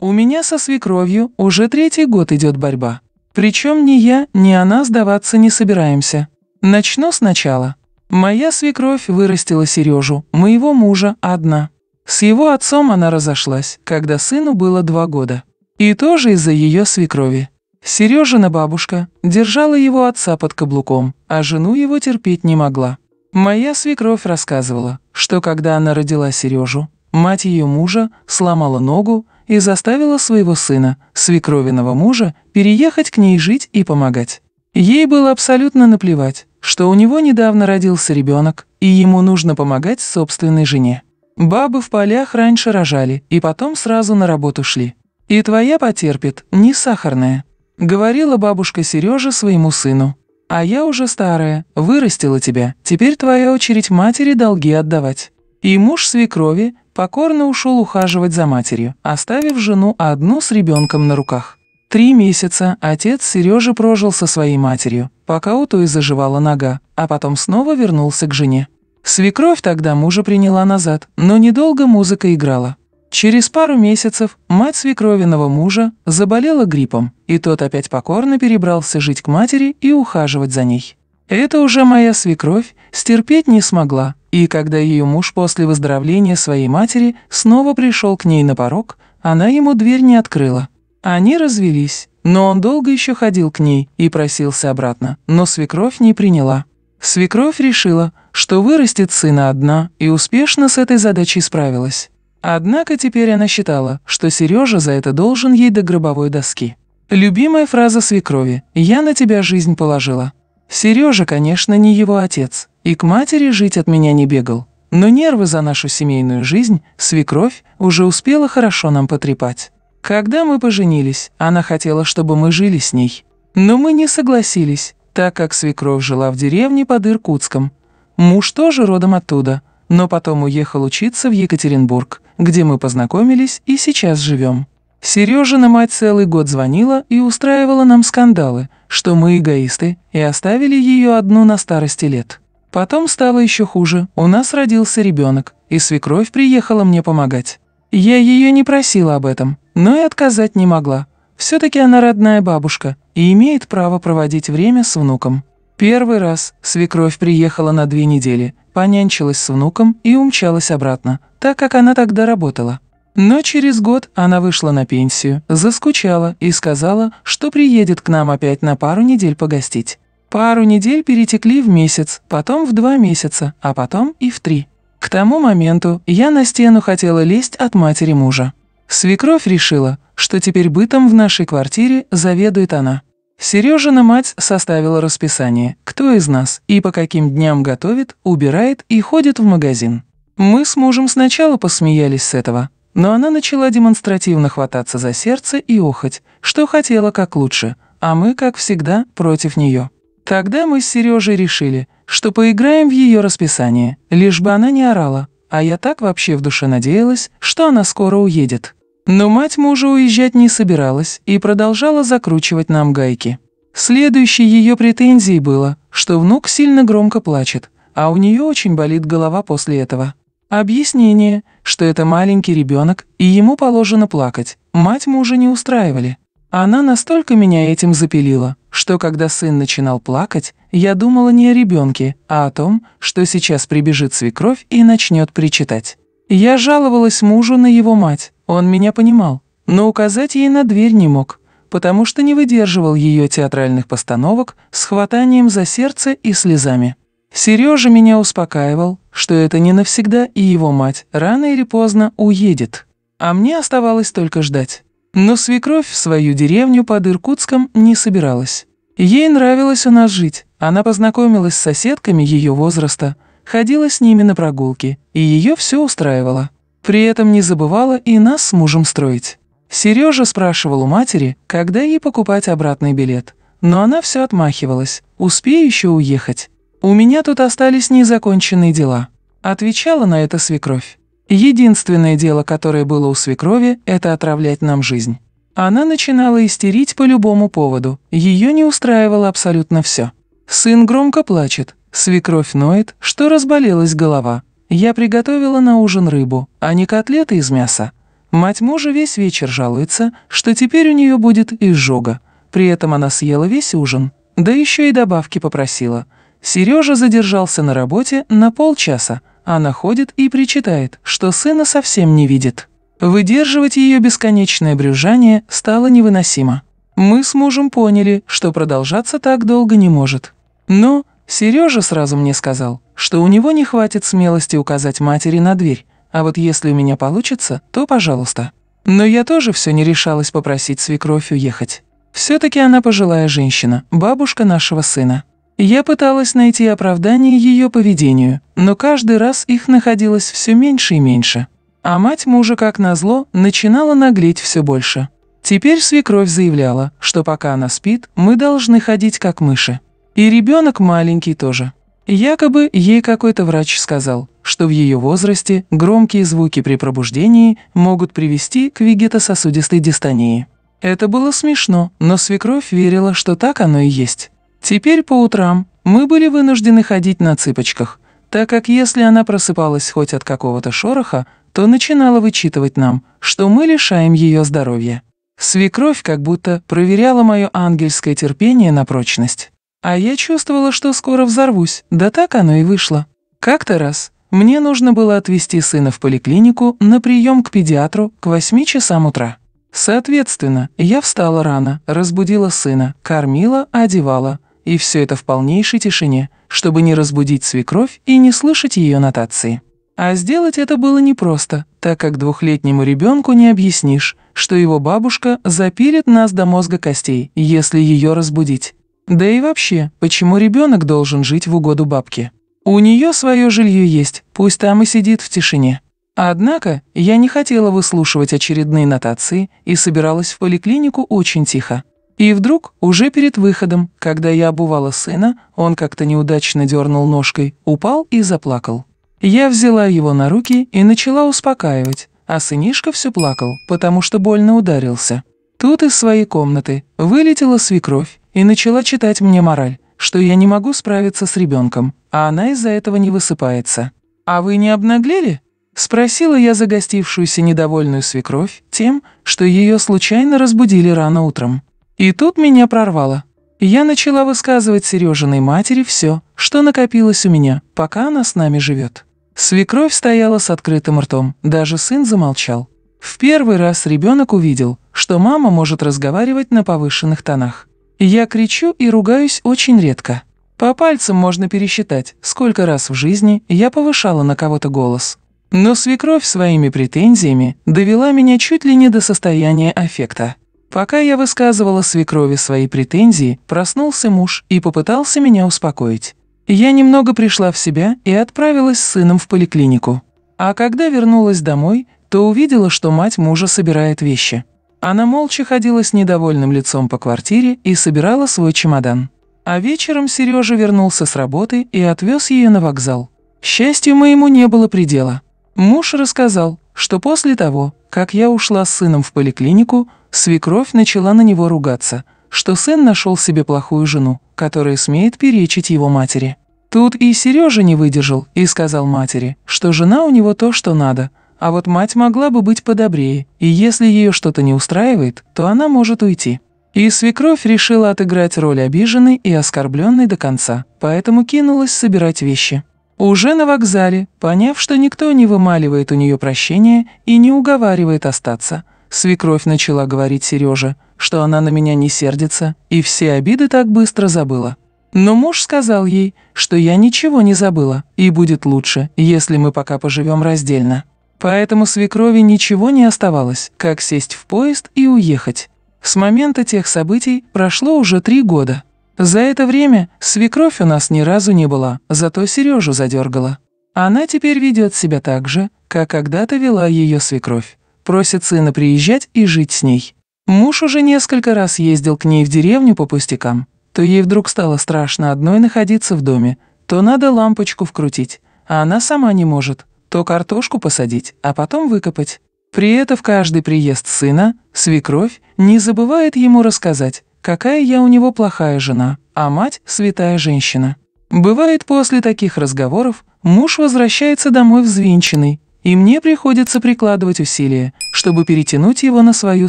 У меня со свекровью уже третий год идет борьба. Причем ни я, ни она сдаваться не собираемся. Начну сначала. Моя свекровь вырастила Сережу, моего мужа, одна. С его отцом она разошлась, когда сыну было два года. И тоже из-за ее свекрови. Сережина бабушка держала его отца под каблуком, а жену его терпеть не могла. Моя свекровь рассказывала, что когда она родила Сережу, Мать ее мужа сломала ногу и заставила своего сына, свекровиного мужа, переехать к ней жить и помогать. Ей было абсолютно наплевать, что у него недавно родился ребенок, и ему нужно помогать собственной жене. Бабы в полях раньше рожали и потом сразу на работу шли. «И твоя потерпит, не сахарная», — говорила бабушка Сережа своему сыну. «А я уже старая, вырастила тебя, теперь твоя очередь матери долги отдавать». И муж свекрови покорно ушел ухаживать за матерью, оставив жену одну с ребенком на руках. Три месяца отец Сережи прожил со своей матерью, пока у той заживала нога, а потом снова вернулся к жене. Свекровь тогда мужа приняла назад, но недолго музыка играла. Через пару месяцев мать свекровиного мужа заболела гриппом, и тот опять покорно перебрался жить к матери и ухаживать за ней. Это уже моя свекровь стерпеть не смогла, и когда ее муж после выздоровления своей матери снова пришел к ней на порог, она ему дверь не открыла. Они развелись, но он долго еще ходил к ней и просился обратно, но свекровь не приняла. Свекровь решила, что вырастет сына одна и успешно с этой задачей справилась. Однако теперь она считала, что Сережа за это должен ей до гробовой доски. Любимая фраза свекрови «Я на тебя жизнь положила». Сережа, конечно, не его отец, и к матери жить от меня не бегал. Но нервы за нашу семейную жизнь свекровь уже успела хорошо нам потрепать. Когда мы поженились, она хотела, чтобы мы жили с ней. Но мы не согласились, так как свекровь жила в деревне под Иркутском. Муж тоже родом оттуда, но потом уехал учиться в Екатеринбург, где мы познакомились и сейчас живем. Сережина мать целый год звонила и устраивала нам скандалы, что мы эгоисты, и оставили ее одну на старости лет. Потом стало еще хуже, у нас родился ребенок, и свекровь приехала мне помогать. Я ее не просила об этом, но и отказать не могла. Все-таки она родная бабушка и имеет право проводить время с внуком. Первый раз свекровь приехала на две недели, понянчилась с внуком и умчалась обратно, так как она тогда работала. Но через год она вышла на пенсию, заскучала и сказала, что приедет к нам опять на пару недель погостить. Пару недель перетекли в месяц, потом в два месяца, а потом и в три. К тому моменту я на стену хотела лезть от матери мужа. Свекровь решила, что теперь бытом в нашей квартире заведует она. Сережина мать составила расписание, кто из нас и по каким дням готовит, убирает и ходит в магазин. Мы с мужем сначала посмеялись с этого, но она начала демонстративно хвататься за сердце и охоть, что хотела как лучше, а мы, как всегда, против нее. Тогда мы с Сережей решили, что поиграем в ее расписание, лишь бы она не орала, а я так вообще в душе надеялась, что она скоро уедет. Но мать мужа уезжать не собиралась и продолжала закручивать нам гайки. Следующей ее претензией было, что внук сильно громко плачет, а у нее очень болит голова после этого. Объяснение – что это маленький ребенок, и ему положено плакать. Мать мужа не устраивали. Она настолько меня этим запилила, что когда сын начинал плакать, я думала не о ребенке, а о том, что сейчас прибежит свекровь и начнет причитать. Я жаловалась мужу на его мать, он меня понимал, но указать ей на дверь не мог, потому что не выдерживал ее театральных постановок с хватанием за сердце и слезами. Сережа меня успокаивал, что это не навсегда, и его мать рано или поздно уедет. А мне оставалось только ждать. Но свекровь в свою деревню под Иркутском не собиралась. Ей нравилось у нас жить. Она познакомилась с соседками ее возраста, ходила с ними на прогулки, и ее все устраивало. При этом не забывала и нас с мужем строить. Сережа спрашивал у матери, когда ей покупать обратный билет. Но она все отмахивалась. «Успею еще уехать. «У меня тут остались незаконченные дела», – отвечала на это свекровь. Единственное дело, которое было у свекрови, это отравлять нам жизнь. Она начинала истерить по любому поводу, ее не устраивало абсолютно все. Сын громко плачет, свекровь ноет, что разболелась голова. Я приготовила на ужин рыбу, а не котлеты из мяса. Мать мужа весь вечер жалуется, что теперь у нее будет изжога. При этом она съела весь ужин, да еще и добавки попросила – Сережа задержался на работе на полчаса. Она ходит и причитает, что сына совсем не видит. Выдерживать ее бесконечное брюзжание стало невыносимо. Мы с мужем поняли, что продолжаться так долго не может. Но Сережа сразу мне сказал, что у него не хватит смелости указать матери на дверь, а вот если у меня получится, то пожалуйста. Но я тоже все не решалась попросить свекровь уехать. Все-таки она пожилая женщина, бабушка нашего сына. Я пыталась найти оправдание ее поведению, но каждый раз их находилось все меньше и меньше. А мать мужа, как назло, начинала наглеть все больше. Теперь свекровь заявляла, что пока она спит, мы должны ходить как мыши. И ребенок маленький тоже. Якобы ей какой-то врач сказал, что в ее возрасте громкие звуки при пробуждении могут привести к вегетососудистой дистонии. Это было смешно, но свекровь верила, что так оно и есть. Теперь по утрам мы были вынуждены ходить на цыпочках, так как если она просыпалась хоть от какого-то шороха, то начинала вычитывать нам, что мы лишаем ее здоровья. Свекровь как будто проверяла мое ангельское терпение на прочность. А я чувствовала, что скоро взорвусь, да так оно и вышло. Как-то раз мне нужно было отвезти сына в поликлинику на прием к педиатру к 8 часам утра. Соответственно, я встала рано, разбудила сына, кормила, одевала – и все это в полнейшей тишине, чтобы не разбудить свекровь и не слышать ее нотации. А сделать это было непросто, так как двухлетнему ребенку не объяснишь, что его бабушка запилит нас до мозга костей, если ее разбудить. Да и вообще, почему ребенок должен жить в угоду бабке? У нее свое жилье есть, пусть там и сидит в тишине. Однако я не хотела выслушивать очередные нотации и собиралась в поликлинику очень тихо. И вдруг, уже перед выходом, когда я обувала сына, он как-то неудачно дернул ножкой, упал и заплакал. Я взяла его на руки и начала успокаивать, а сынишка все плакал, потому что больно ударился. Тут из своей комнаты вылетела свекровь и начала читать мне мораль, что я не могу справиться с ребенком, а она из-за этого не высыпается. «А вы не обнаглели?» Спросила я загостившуюся недовольную свекровь тем, что ее случайно разбудили рано утром. И тут меня прорвало. Я начала высказывать Сережиной матери все, что накопилось у меня, пока она с нами живет. Свекровь стояла с открытым ртом, даже сын замолчал. В первый раз ребенок увидел, что мама может разговаривать на повышенных тонах. Я кричу и ругаюсь очень редко. По пальцам можно пересчитать, сколько раз в жизни я повышала на кого-то голос. Но свекровь своими претензиями довела меня чуть ли не до состояния аффекта. Пока я высказывала свекрови свои претензии, проснулся муж и попытался меня успокоить. Я немного пришла в себя и отправилась с сыном в поликлинику. А когда вернулась домой, то увидела, что мать мужа собирает вещи. Она молча ходила с недовольным лицом по квартире и собирала свой чемодан. А вечером Сережа вернулся с работы и отвез ее на вокзал. Счастью моему не было предела. Муж рассказал, что после того, как я ушла с сыном в поликлинику, Свекровь начала на него ругаться, что сын нашел себе плохую жену, которая смеет перечить его матери. Тут и Сережа не выдержал и сказал матери, что жена у него то, что надо, а вот мать могла бы быть подобрее, и если ее что-то не устраивает, то она может уйти. И свекровь решила отыграть роль обиженной и оскорбленной до конца, поэтому кинулась собирать вещи. Уже на вокзале, поняв, что никто не вымаливает у нее прощения и не уговаривает остаться – Свекровь начала говорить Сереже, что она на меня не сердится, и все обиды так быстро забыла. Но муж сказал ей, что я ничего не забыла, и будет лучше, если мы пока поживем раздельно. Поэтому свекрови ничего не оставалось, как сесть в поезд и уехать. С момента тех событий прошло уже три года. За это время свекровь у нас ни разу не была, зато Сережу задергала. Она теперь ведет себя так же, как когда-то вела ее свекровь просит сына приезжать и жить с ней. Муж уже несколько раз ездил к ней в деревню по пустякам. То ей вдруг стало страшно одной находиться в доме, то надо лампочку вкрутить, а она сама не может, то картошку посадить, а потом выкопать. При этом в каждый приезд сына свекровь не забывает ему рассказать, какая я у него плохая жена, а мать – святая женщина. Бывает, после таких разговоров муж возвращается домой взвинченный, и мне приходится прикладывать усилия, чтобы перетянуть его на свою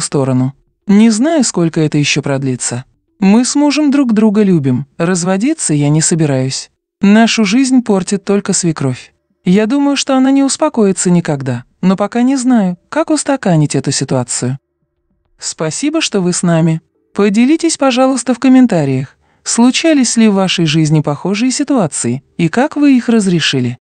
сторону. Не знаю, сколько это еще продлится. Мы с мужем друг друга любим, разводиться я не собираюсь. Нашу жизнь портит только свекровь. Я думаю, что она не успокоится никогда, но пока не знаю, как устаканить эту ситуацию. Спасибо, что вы с нами. Поделитесь, пожалуйста, в комментариях, случались ли в вашей жизни похожие ситуации и как вы их разрешили.